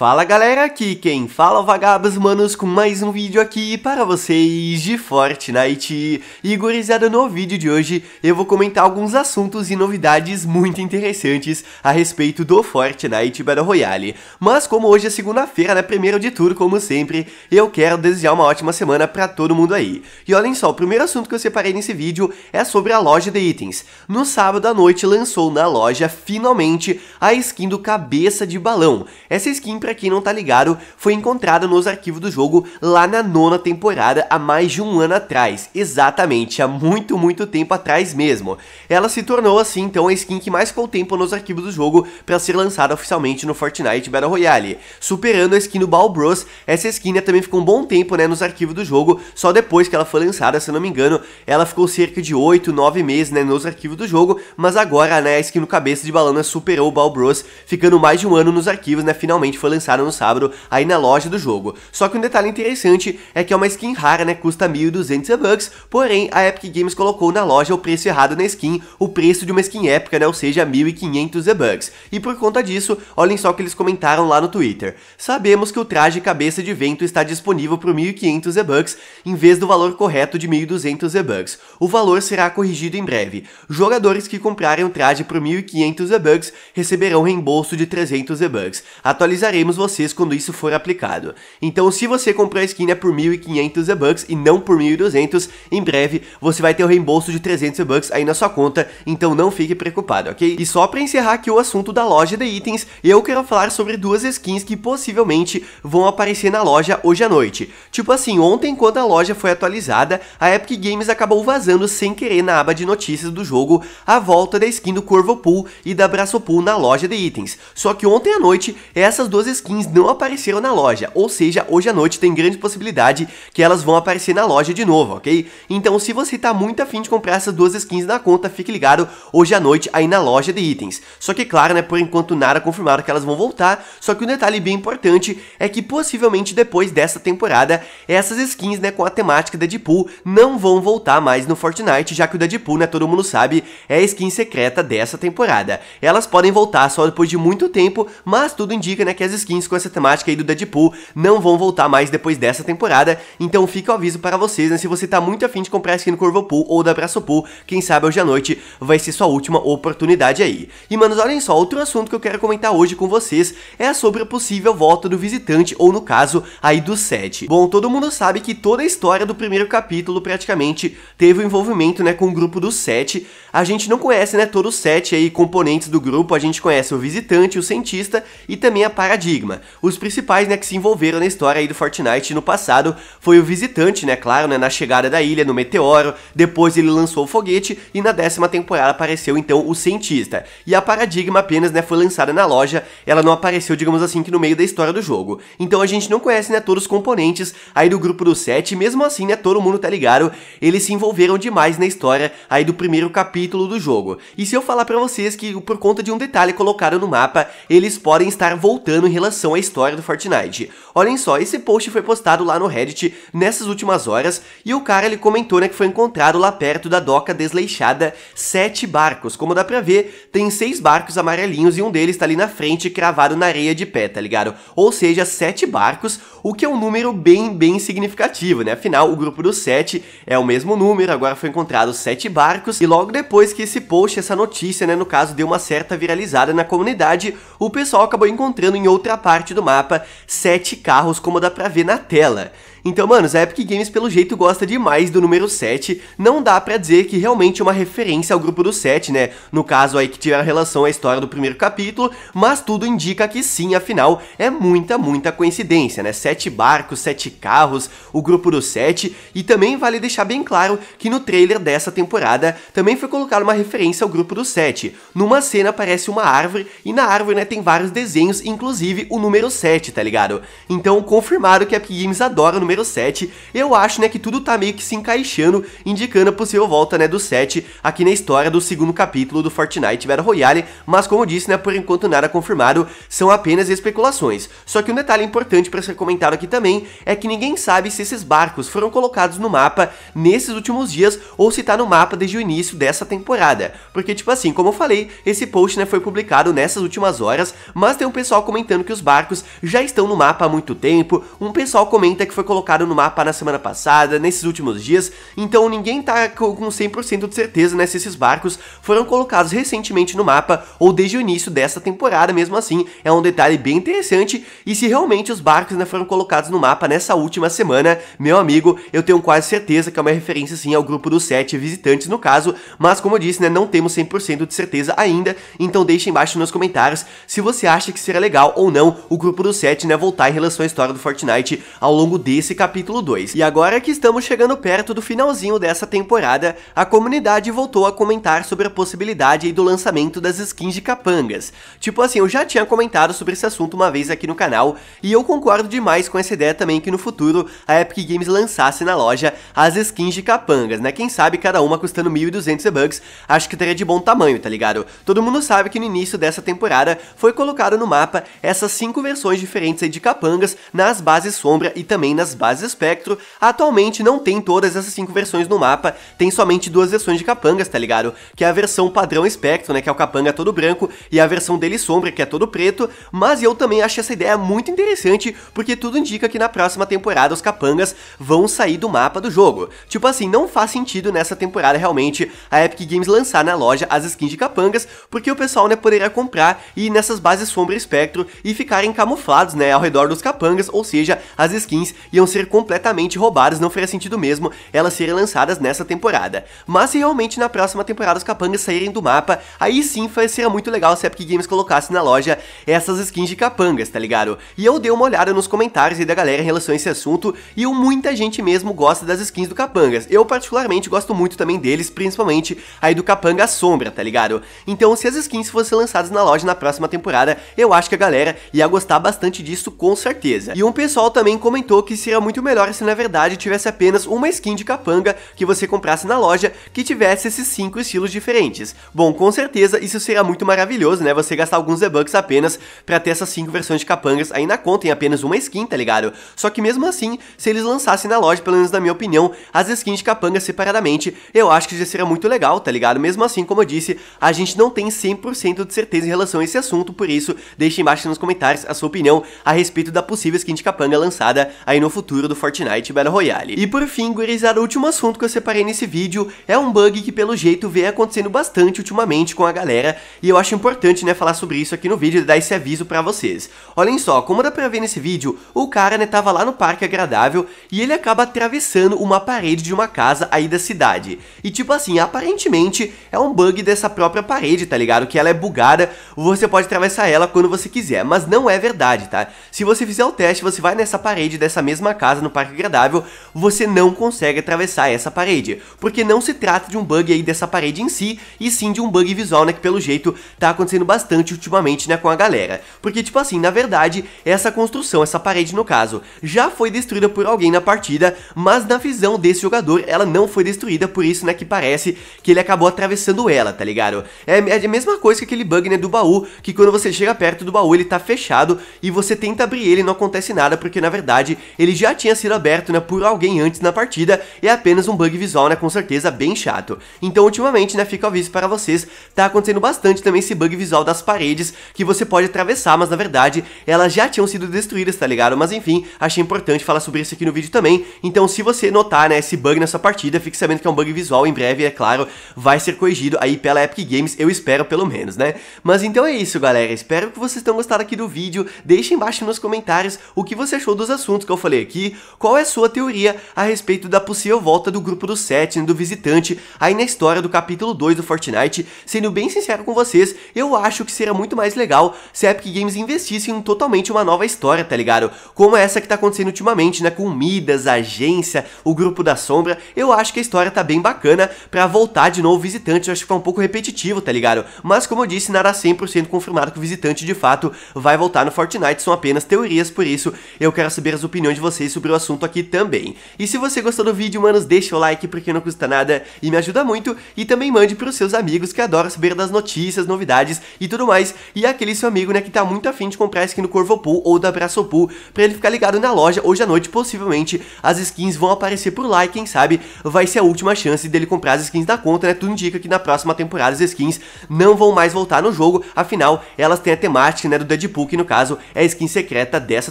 Fala galera, aqui quem fala é vagabos manos com mais um vídeo aqui para vocês de Fortnite. E gurizada, no vídeo de hoje eu vou comentar alguns assuntos e novidades muito interessantes a respeito do Fortnite Battle Royale. Mas como hoje é segunda-feira, né, primeiro de tudo, como sempre, eu quero desejar uma ótima semana para todo mundo aí. E olhem só, o primeiro assunto que eu separei nesse vídeo é sobre a loja de itens. No sábado à noite lançou na loja, finalmente, a skin do Cabeça de Balão. Essa skin, pra para quem não tá ligado, foi encontrada nos arquivos do jogo lá na nona temporada, há mais de um ano atrás. Exatamente, há muito, muito tempo atrás mesmo. Ela se tornou, assim, então, a skin que mais ficou tempo nos arquivos do jogo para ser lançada oficialmente no Fortnite Battle Royale. Superando a skin do Ball Bros, essa skin né, também ficou um bom tempo né, nos arquivos do jogo, só depois que ela foi lançada, se eu não me engano, ela ficou cerca de 8, 9 meses né, nos arquivos do jogo, mas agora né, a skin no cabeça de balança né, superou o Ball Bros, ficando mais de um ano nos arquivos, né, finalmente foi lançada lançaram no sábado aí na loja do jogo. Só que um detalhe interessante é que é uma skin rara, né, custa 1.200 bucks, porém a Epic Games colocou na loja o preço errado na skin, o preço de uma skin épica, né, ou seja, 1.500 bucks. E por conta disso, olhem só o que eles comentaram lá no Twitter. Sabemos que o traje cabeça de vento está disponível por 1.500 bucks em vez do valor correto de 1.200 bucks O valor será corrigido em breve. Jogadores que comprarem o traje por 1.500 bucks receberão reembolso de 300 bucks Atualizarei vocês quando isso for aplicado. Então se você comprar a skin é por 1.500 V-Bucks e não por 1.200, em breve você vai ter o reembolso de 300 V-Bucks aí na sua conta, então não fique preocupado, ok? E só para encerrar aqui o assunto da loja de itens, eu quero falar sobre duas skins que possivelmente vão aparecer na loja hoje à noite. Tipo assim, ontem quando a loja foi atualizada, a Epic Games acabou vazando sem querer na aba de notícias do jogo a volta da skin do Corvo Pool e da Braço Pool na loja de itens. Só que ontem à noite, essas duas skins não apareceram na loja, ou seja, hoje à noite tem grande possibilidade que elas vão aparecer na loja de novo, ok? Então se você tá muito afim de comprar essas duas skins na conta, fique ligado hoje à noite aí na loja de itens. Só que é claro, né, por enquanto nada confirmado que elas vão voltar, só que um detalhe bem importante é que possivelmente depois dessa temporada, essas skins, né, com a temática da Deadpool não vão voltar mais no Fortnite, já que o Deadpool, né, todo mundo sabe, é a skin secreta dessa temporada. Elas podem voltar só depois de muito tempo, mas tudo indica, né, que as skins com essa temática aí do Deadpool não vão voltar mais depois dessa temporada, então fica o aviso para vocês, né, se você tá muito afim de comprar skin Corvo Corvopool ou da Pool quem sabe hoje à noite vai ser sua última oportunidade aí. E manos, olhem só, outro assunto que eu quero comentar hoje com vocês é sobre a possível volta do visitante, ou no caso, aí do Seth. Bom, todo mundo sabe que toda a história do primeiro capítulo praticamente teve o um envolvimento, né, com o grupo do Seth. A gente não conhece, né, todos os sete aí componentes do grupo, a gente conhece o visitante, o cientista e também a paradis paradigma. Os principais, né, que se envolveram na história aí do Fortnite no passado foi o visitante, né, claro, né, na chegada da ilha, no meteoro, depois ele lançou o foguete e na décima temporada apareceu então o cientista. E a paradigma apenas, né, foi lançada na loja, ela não apareceu, digamos assim, que no meio da história do jogo. Então a gente não conhece, né, todos os componentes aí do grupo do 7, mesmo assim, né, todo mundo tá ligado, eles se envolveram demais na história aí do primeiro capítulo do jogo. E se eu falar para vocês que por conta de um detalhe colocado no mapa, eles podem estar voltando em relação à história do Fortnite. Olhem só, esse post foi postado lá no Reddit nessas últimas horas e o cara ele comentou né, que foi encontrado lá perto da doca desleixada sete barcos. Como dá pra ver, tem seis barcos amarelinhos e um deles tá ali na frente cravado na areia de pé, tá ligado? Ou seja, sete barcos, o que é um número bem, bem significativo, né? Afinal, o grupo dos sete é o mesmo número, agora foi encontrado sete barcos e logo depois que esse post, essa notícia, né, no caso, deu uma certa viralizada na comunidade, o pessoal acabou encontrando em outra outra parte do mapa sete carros como dá pra ver na tela. Então, mano, a Epic Games pelo jeito gosta demais do número 7. Não dá para dizer que realmente é uma referência ao grupo do 7, né? No caso aí que tiver relação à história do primeiro capítulo, mas tudo indica que sim, afinal, é muita, muita coincidência, né? Sete barcos, sete carros, o grupo do 7, e também vale deixar bem claro que no trailer dessa temporada também foi colocada uma referência ao grupo do 7. Numa cena aparece uma árvore e na árvore, né, tem vários desenhos, inclusive o número 7, tá ligado? Então, confirmado que a Epic Games adora o número número 7. Eu acho, né, que tudo tá meio que se encaixando, indicando a possível volta, né, do 7 aqui na história do segundo capítulo do Fortnite Battle Royale, mas como eu disse, né, por enquanto nada confirmado, são apenas especulações. Só que um detalhe importante para ser comentado aqui também é que ninguém sabe se esses barcos foram colocados no mapa nesses últimos dias ou se tá no mapa desde o início dessa temporada. Porque, tipo assim, como eu falei, esse post, né, foi publicado nessas últimas horas, mas tem um pessoal comentando que os barcos já estão no mapa há muito tempo, um pessoal comenta que foi colocado colocaram no mapa na semana passada, nesses últimos dias, então ninguém tá com 100% de certeza né, se esses barcos foram colocados recentemente no mapa ou desde o início dessa temporada, mesmo assim, é um detalhe bem interessante e se realmente os barcos né, foram colocados no mapa nessa última semana, meu amigo, eu tenho quase certeza que é uma referência sim ao grupo dos sete visitantes no caso, mas como eu disse, né, não temos 100% de certeza ainda, então deixe embaixo nos comentários se você acha que será legal ou não o grupo dos sete né, voltar em relação à história do Fortnite ao longo desse esse capítulo 2. E agora que estamos chegando perto do finalzinho dessa temporada, a comunidade voltou a comentar sobre a possibilidade do lançamento das skins de capangas. Tipo assim, eu já tinha comentado sobre esse assunto uma vez aqui no canal, e eu concordo demais com essa ideia também que no futuro a Epic Games lançasse na loja as skins de capangas, né? Quem sabe cada uma custando 1.200 bucks, acho que teria de bom tamanho, tá ligado? Todo mundo sabe que no início dessa temporada foi colocado no mapa essas cinco versões diferentes de capangas nas bases sombra e também nas bases espectro, atualmente não tem todas essas cinco versões no mapa, tem somente duas versões de capangas, tá ligado? Que é a versão padrão espectro, né, que é o capanga todo branco, e a versão dele sombra, que é todo preto, mas eu também acho essa ideia muito interessante, porque tudo indica que na próxima temporada os capangas vão sair do mapa do jogo. Tipo assim, não faz sentido nessa temporada realmente a Epic Games lançar na loja as skins de capangas, porque o pessoal, né, poderia comprar e ir nessas bases sombra espectro e ficarem camuflados, né, ao redor dos capangas, ou seja, as skins iam ser completamente roubadas, não faria sentido mesmo elas serem lançadas nessa temporada. Mas se realmente na próxima temporada os capangas saírem do mapa, aí sim seria muito legal se a Epic Games colocasse na loja essas skins de capangas, tá ligado? E eu dei uma olhada nos comentários aí da galera em relação a esse assunto, e muita gente mesmo gosta das skins do capangas. Eu particularmente gosto muito também deles, principalmente aí do capanga sombra, tá ligado? Então se as skins fossem lançadas na loja na próxima temporada, eu acho que a galera ia gostar bastante disso com certeza. E um pessoal também comentou que seria era muito melhor se na verdade tivesse apenas uma skin de capanga que você comprasse na loja que tivesse esses cinco estilos diferentes. Bom, com certeza isso seria muito maravilhoso, né? Você gastar alguns debugs apenas para ter essas cinco versões de capangas aí na conta em apenas uma skin, tá ligado? Só que mesmo assim, se eles lançassem na loja, pelo menos na minha opinião, as skins de capanga separadamente, eu acho que já seria muito legal, tá ligado? Mesmo assim, como eu disse, a gente não tem 100% de certeza em relação a esse assunto, por isso, deixe embaixo nos comentários a sua opinião a respeito da possível skin de capanga lançada aí no futuro futuro do Fortnite Battle Royale. E por fim, gurizada, o último assunto que eu separei nesse vídeo é um bug que pelo jeito vem acontecendo bastante ultimamente com a galera, e eu acho importante, né, falar sobre isso aqui no vídeo e dar esse aviso pra vocês. Olhem só, como dá pra ver nesse vídeo, o cara, né, tava lá no Parque Agradável e ele acaba atravessando uma parede de uma casa aí da cidade. E tipo assim, aparentemente é um bug dessa própria parede, tá ligado? Que ela é bugada, você pode atravessar ela quando você quiser, mas não é verdade, tá? Se você fizer o teste, você vai nessa parede dessa mesma casa no Parque Agradável, você não consegue atravessar essa parede, porque não se trata de um bug aí dessa parede em si, e sim de um bug visual, né, que pelo jeito tá acontecendo bastante ultimamente, né, com a galera. Porque, tipo assim, na verdade, essa construção, essa parede no caso, já foi destruída por alguém na partida, mas na visão desse jogador, ela não foi destruída, por isso, né, que parece que ele acabou atravessando ela, tá ligado? É, é a mesma coisa que aquele bug, né, do baú, que quando você chega perto do baú, ele tá fechado, e você tenta abrir ele não acontece nada, porque na verdade ele já tinha sido aberto né, por alguém antes na partida e é apenas um bug visual, né, com certeza bem chato. Então ultimamente, né, fica o aviso para vocês, tá acontecendo bastante também esse bug visual das paredes que você pode atravessar, mas na verdade elas já tinham sido destruídas, tá ligado? Mas enfim, achei importante falar sobre isso aqui no vídeo também, então se você notar, né, esse bug nessa partida, fique sabendo que é um bug visual, em breve, é claro, vai ser corrigido aí pela Epic Games, eu espero pelo menos, né? Mas então é isso, galera, espero que vocês tenham gostado aqui do vídeo, deixem embaixo nos comentários o que você achou dos assuntos que eu falei aqui, aqui qual é a sua teoria a respeito da possível volta do grupo do Setting, né, do Visitante, aí na história do capítulo 2 do Fortnite. Sendo bem sincero com vocês, eu acho que seria muito mais legal se a Epic Games investisse em totalmente uma nova história, tá ligado? Como essa que tá acontecendo ultimamente, né? Com Midas, a agência, o grupo da sombra. Eu acho que a história tá bem bacana pra voltar de novo o Visitante. Eu acho que foi um pouco repetitivo, tá ligado? Mas como eu disse, nada 100% confirmado que o Visitante de fato vai voltar no Fortnite. São apenas teorias, por isso eu quero saber as opiniões de vocês vocês sobre o assunto aqui também. E se você gostou do vídeo, manos, deixa o like porque não custa nada e me ajuda muito. E também mande pros seus amigos que adoram saber das notícias, novidades e tudo mais. E aquele seu amigo, né, que tá muito afim de comprar skin do Pool ou da Braçopool pra ele ficar ligado na loja hoje à noite, possivelmente as skins vão aparecer por lá e quem sabe vai ser a última chance dele comprar as skins da conta, né? Tudo indica que na próxima temporada as skins não vão mais voltar no jogo, afinal elas têm a temática, né, do Deadpool, que no caso é a skin secreta dessa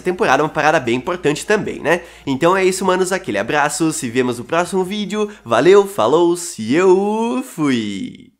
temporada, uma parada bem importante também né? Então é isso, manos. Aquele abraço. Se vemos no próximo vídeo. Valeu, falou, se eu fui!